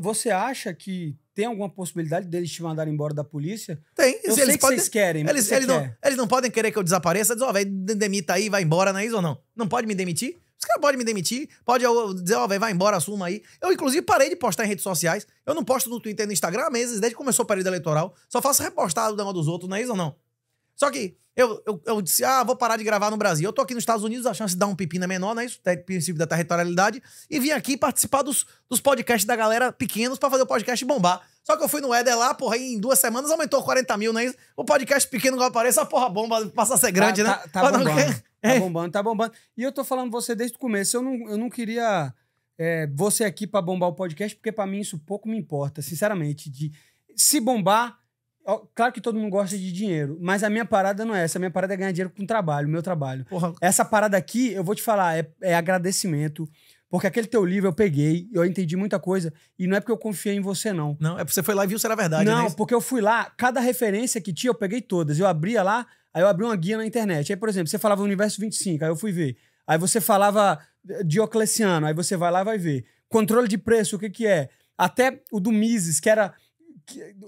Você acha que tem alguma possibilidade deles te mandarem embora da polícia? Tem. Eu eles podem, que vocês querem. Eles, eles, quer. não, eles não podem querer que eu desapareça. Diz, ó, oh, velho, demita aí, vai embora, não é isso ou não? Não pode me demitir? Os caras podem me demitir, pode dizer, ó, oh, velho, vai embora, assuma aí. Eu, inclusive, parei de postar em redes sociais. Eu não posto no Twitter e no Instagram há meses, desde que começou o período eleitoral. Só faço repostado da uma dos outros, não é isso ou não? Só que eu, eu, eu, disse, ah, vou parar de gravar no Brasil. Eu tô aqui nos Estados Unidos, a chance de dar um pepino é menor, não né? é isso? princípio da territorialidade. E vim aqui participar dos, dos podcasts da galera pequenos para fazer o podcast bombar. Só que eu fui no Éder lá, porra, em duas semanas aumentou 40 mil, não é isso? O podcast pequeno igual aparece, a porra bomba passa a ser tá, grande, tá, né? Tá, tá bombando, não... tá é. bombando, tá bombando. E eu tô falando você desde o começo, eu não, eu não queria é, você aqui para bombar o podcast, porque para mim isso pouco me importa, sinceramente. De se bombar Claro que todo mundo gosta de dinheiro, mas a minha parada não é essa. A minha parada é ganhar dinheiro com trabalho, meu trabalho. Porra. Essa parada aqui, eu vou te falar, é, é, agradecimento. Porque aquele teu livro eu peguei, eu entendi muita coisa, e não é porque eu confiei em você, não. Não, é porque você foi lá e viu se era verdade. Não, né? porque eu fui lá, cada referência que tinha, eu peguei todas. Eu abria lá, aí eu abri uma guia na internet. Aí, por exemplo, você falava Universo 25, aí eu fui ver. Aí você falava eh, Diocleciano, aí você vai lá e vai ver. Controle de preço, o que que é? Até o do Mises, que era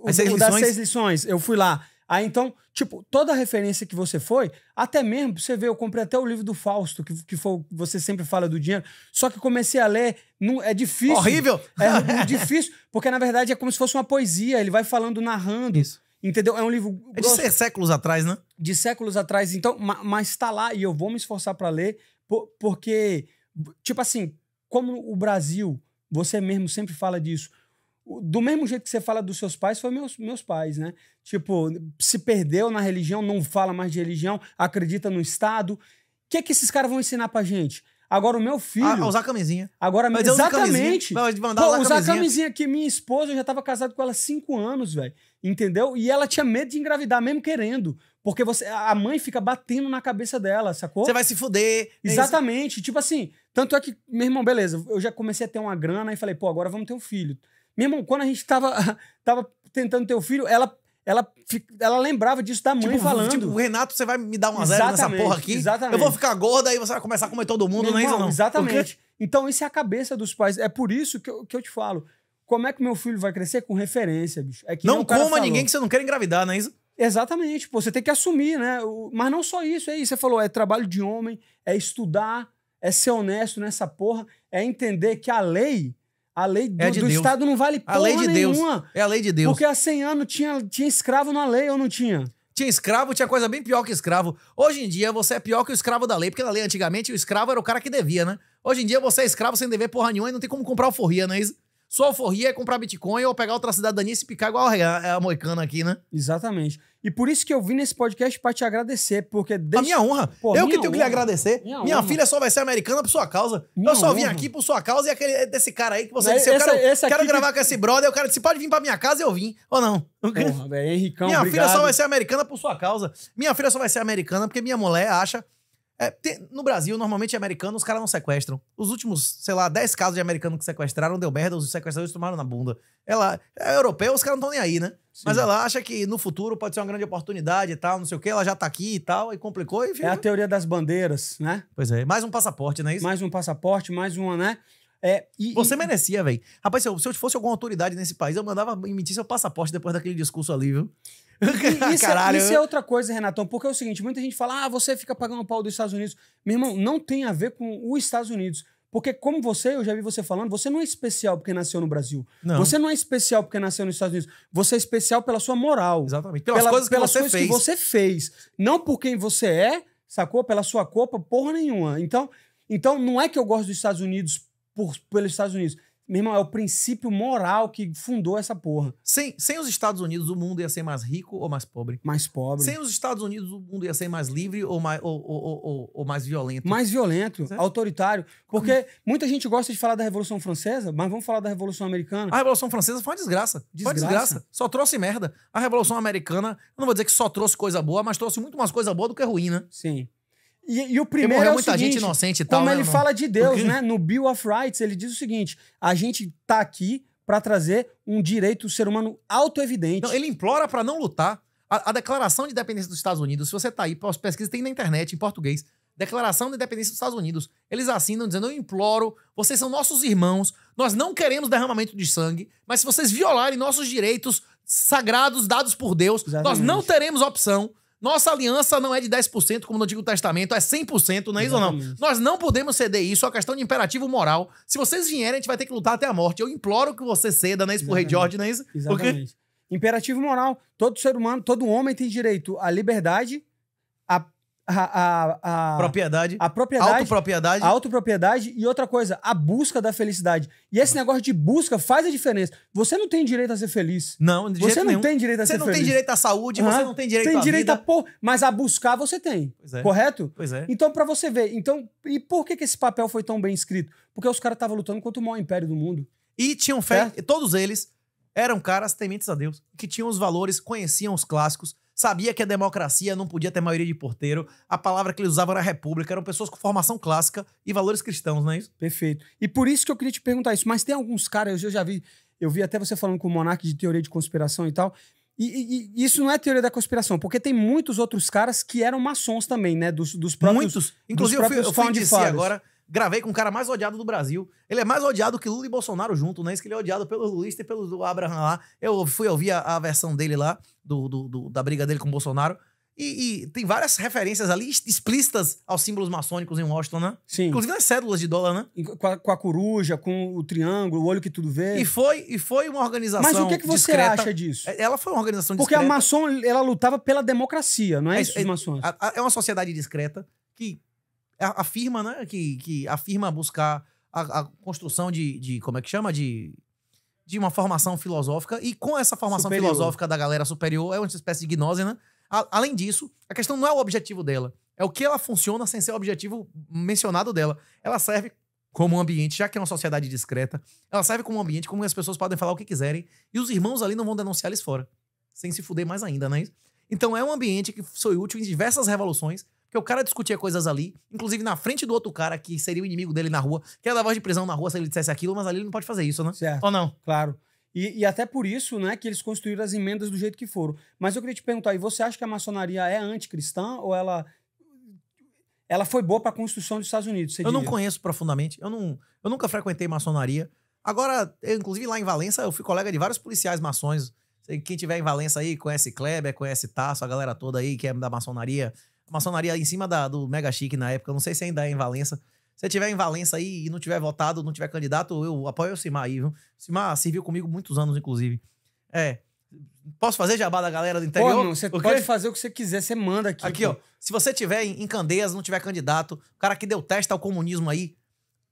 as seis das lições? seis lições, eu fui lá. Aí então, tipo, toda referência que você foi, até mesmo, você vê, eu comprei até o livro do Fausto, que, que foi, você sempre fala do dinheiro, só que comecei a ler, não, é difícil. Horrível! É, é difícil, porque na verdade é como se fosse uma poesia, ele vai falando, narrando. Isso. Entendeu? É um livro. É de séculos atrás, né? De séculos atrás. Então, mas tá lá e eu vou me esforçar para ler, porque, tipo assim, como o Brasil, você mesmo sempre fala disso, do mesmo jeito que você fala dos seus pais, foi meus, meus pais, né? Tipo, se perdeu na religião, não fala mais de religião, acredita no Estado. O que é que esses caras vão ensinar pra gente? Agora o meu ah, filho. Ah, usar camisinha. Agora mesmo, Exatamente. Camisinha. Mandar Pô, usar, usar camisinha. camisinha que minha esposa, eu já tava casado com ela há cinco anos, velho. Entendeu? E ela tinha medo de engravidar, mesmo querendo. Porque você, a mãe fica batendo na cabeça dela, sacou? Você vai se fuder. É exatamente. É tipo assim, tanto é que, meu irmão, beleza, eu já comecei a ter uma grana e falei, pô, agora vamos ter um filho. Mesmo quando a gente tava, tava tentando ter o filho, ela ela, ela lembrava disso da mãe tipo, falando. Tipo, Renato, você vai me dar uma zero nessa porra aqui? Exatamente. Eu vou ficar gorda e você vai começar a comer todo mundo, não né, é isso não? Exatamente. Então, isso é a cabeça dos pais. É por isso que eu, que eu te falo. Como é que meu filho vai crescer? Com referência, bicho. É que não coma ninguém que você não quer engravidar, não é isso? Exatamente. Pô, você tem que assumir, né? Mas não só isso. É isso. Você falou, é trabalho de homem, é estudar, é ser honesto nessa porra, é entender que a lei a lei é do, é de do Estado não vale porra a lei de nenhuma. Deus. É a lei de Deus. Porque há 100 anos tinha, tinha escravo na lei ou não tinha? Tinha escravo, tinha coisa bem pior que escravo. Hoje em dia você é pior que o escravo da lei, porque na lei antigamente o escravo era o cara que devia, né? Hoje em dia você é escravo sem dever porra nenhuma e não tem como comprar alforria, não é isso? Sua alforria é comprar Bitcoin ou pegar outra cidadania e se picar igual a, a moicana aqui, né? Exatamente. E por isso que eu vim nesse podcast para te agradecer, porque... Desde... A minha honra. Pô, eu minha que tenho honra. que lhe agradecer. Minha, minha filha só vai ser americana por sua causa. Minha eu só honra. vim aqui por sua causa e aquele desse cara aí que você é, disse, essa, eu quero, essa quero gravar que... com esse brother, o cara, disse, pode vir pra minha casa, e eu vim. Ou não? Porra, Henricão, é Minha obrigado. filha só vai ser americana por sua causa. Minha filha só vai ser americana porque minha mulher acha é, tem, no Brasil, normalmente americano, os caras não sequestram. Os últimos, sei lá, 10 casos de americano que sequestraram deu merda, os sequestradores tomaram na bunda. ela é, é europeu, os caras não estão nem aí, né? Sim. Mas ela é acha que no futuro pode ser uma grande oportunidade e tal, não sei o quê, ela já tá aqui e tal, e complicou e viu? É a teoria das bandeiras, né? Pois é, mais um passaporte, não é isso? Mais um passaporte, mais uma, né? É, e, você e, merecia, velho. Rapaz, se eu, se eu, fosse alguma autoridade nesse país, eu mandava emitir seu passaporte depois daquele discurso ali, viu? isso, é, Caralho. É, isso é outra coisa, Renatão, porque é o seguinte: muita gente fala, ah, você fica pagando o pau dos Estados Unidos. Meu irmão, não tem a ver com os Estados Unidos. Porque, como você, eu já vi você falando, você não é especial porque nasceu no Brasil. Não. Você não é especial porque nasceu nos Estados Unidos. Você é especial pela sua moral. Exatamente. Pelas pela, coisas, que, você coisas que você fez. Não por quem você é, sacou? Pela sua copa, porra nenhuma. Então, então, não é que eu gosto dos Estados Unidos por, pelos Estados Unidos. Meu irmão, é o princípio moral que fundou essa porra. Sem, sem os Estados Unidos, o mundo ia ser mais rico ou mais pobre? Mais pobre. Sem os Estados Unidos, o mundo ia ser mais livre ou mais, ou, ou, ou, ou mais violento? Mais violento, certo? autoritário. Porque Como? muita gente gosta de falar da Revolução Francesa, mas vamos falar da Revolução Americana. A Revolução Francesa foi uma desgraça. desgraça. Foi uma desgraça. Só trouxe merda. A Revolução Americana, eu não vou dizer que só trouxe coisa boa, mas trouxe muito mais coisa boa do que ruim, né? Sim. E, e o primeiro é o muita seguinte, gente inocente e tal, como né, ele não... fala de Deus, né? No Bill of Rights, ele diz o seguinte, a gente tá aqui para trazer um direito do ser humano autoevidente. Não, ele implora para não lutar. A, a, Declaração de Independência dos Estados Unidos, se você tá aí, as pesquisas tem na internet, em português, Declaração de Independência dos Estados Unidos. Eles assinam dizendo: Eu imploro, vocês são nossos irmãos, nós não queremos derramamento de sangue, mas se vocês violarem nossos direitos sagrados dados por Deus, Exatamente. nós não teremos opção. Nossa aliança não é de 10%, como no Antigo Testamento, é 100%, não é isso ou não? Nós não podemos ceder isso, é uma questão de imperativo moral. Se vocês vierem, a gente vai ter que lutar até a morte. Eu imploro que você ceda, não é isso, pro Rei George, não é isso? Exatamente. Porque... Imperativo moral. Todo ser humano, todo homem tem direito à liberdade a, a, a propriedade. A propriedade. Autopropriedade. A autopropriedade e outra coisa, a busca da felicidade. E esse negócio de busca faz a diferença. Você não tem direito a ser feliz. Não, de Você não nenhum. tem direito a você ser feliz. Você não tem direito à saúde, uhum. você não tem direito tem à direito vida. a por, mas a buscar você tem. É. Correto? Pois é. Então para você ver, então, e por que que esse papel foi tão bem escrito? Porque os caras estavam lutando contra o maior império do mundo. E tinham fé, todos eles eram caras tementes a Deus, que tinham os valores, conheciam os clássicos sabia que a democracia não podia ter maioria de porteiro, a palavra que ele usava era república, eram pessoas com formação clássica e valores cristãos, não é isso? Perfeito. E por isso que eu queria te perguntar isso, mas tem alguns caras, eu já vi, eu vi até você falando com o Monark de teoria de conspiração e tal, e, e, e, isso não é teoria da conspiração, porque tem muitos outros caras que eram maçons também, né? Dos, dos próprios. Muitos. Inclusive, dos próprios eu fui, eu fui agora. Gravei com o cara mais odiado do Brasil. Ele é mais odiado que Lula e Bolsonaro junto, né? Isso que ele é odiado pelo Lula e pelo Abraham lá. Eu fui ouvir a, a versão dele lá, do, do, do, da briga dele com o Bolsonaro. E, e, tem várias referências ali explícitas aos símbolos maçônicos em Washington, né? Sim. Inclusive nas cédulas de dólar, né? Com a, com a, coruja, com o triângulo, o olho que tudo vê. E foi, e foi uma organização. Mas o que, é que você discreta. acha disso? É, ela foi uma organização discreta. Porque a maçom, ela lutava pela democracia, não é, é isso? É, é, uma sociedade discreta que é, afirma, né? Que, que afirma buscar a, a construção de, de, como é que chama? De, de uma formação filosófica. E com essa formação superior. filosófica da galera superior, é uma espécie de gnose, né? A, além disso, a questão não é o objetivo dela. É o que ela funciona sem ser o objetivo mencionado dela. Ela serve como um ambiente, já que é uma sociedade discreta, ela serve como um ambiente como as pessoas podem falar o que quiserem e os irmãos ali não vão denunciar eles fora, sem se fuder mais ainda, né? Então é um ambiente que foi útil em diversas revoluções, porque o cara discutia coisas ali, inclusive na frente do outro cara, que seria o inimigo dele na rua, que ia dar voz de prisão na rua se ele dissesse aquilo, mas ali ele não pode fazer isso, né? Certo. Ou não? Claro. E, e, até por isso, né, que eles construíram as emendas do jeito que foram. Mas eu queria te perguntar, e você acha que a maçonaria é anticristã ou ela ela foi boa para a construção dos Estados Unidos? eu diria? não conheço profundamente. Eu, não, eu nunca frequentei maçonaria. Agora, eu, inclusive lá em Valença, eu fui colega de vários policiais maçons. Quem tiver em Valença aí conhece Kleber, conhece Tasso, a galera toda aí que é da maçonaria maçonaria em cima da, do Mega Chique na época, não sei se ainda é em Valença. Se tiver em Valença aí e não tiver votado, não tiver candidato, eu apoio o Simar aí, viu? Simar serviu comigo muitos anos, inclusive. É. Posso fazer jabá da galera do interior? Pô, você Porque... pode fazer o que você quiser, você manda aqui. Aqui, pô. ó. Se você tiver em, Candeias, não tiver candidato, o cara que deu teste ao comunismo aí,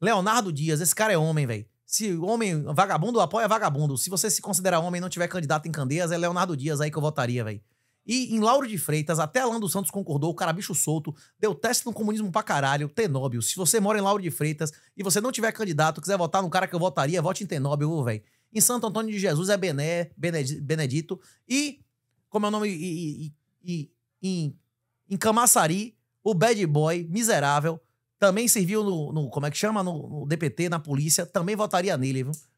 Leonardo Dias, esse cara é homem, velho. Se homem, vagabundo, apoia vagabundo. Se você se considera homem e não tiver candidato em Candeias, é Leonardo Dias aí que eu votaria, velho. E em Lauro de Freitas, até Alan dos Santos concordou, o cara bicho solto, deu teste no comunismo pra caralho, Tenóbio. Se você mora em Lauro de Freitas e você não tiver candidato, quiser votar no cara que eu votaria, vote em Tenóbio, velho. Em Santo Antônio de Jesus é Bené, Benedito. E, como é o nome, e, e, e, em Camaçari, o bad boy, miserável, também serviu no, no como é que chama, no, no DPT, na polícia, também votaria nele, viu?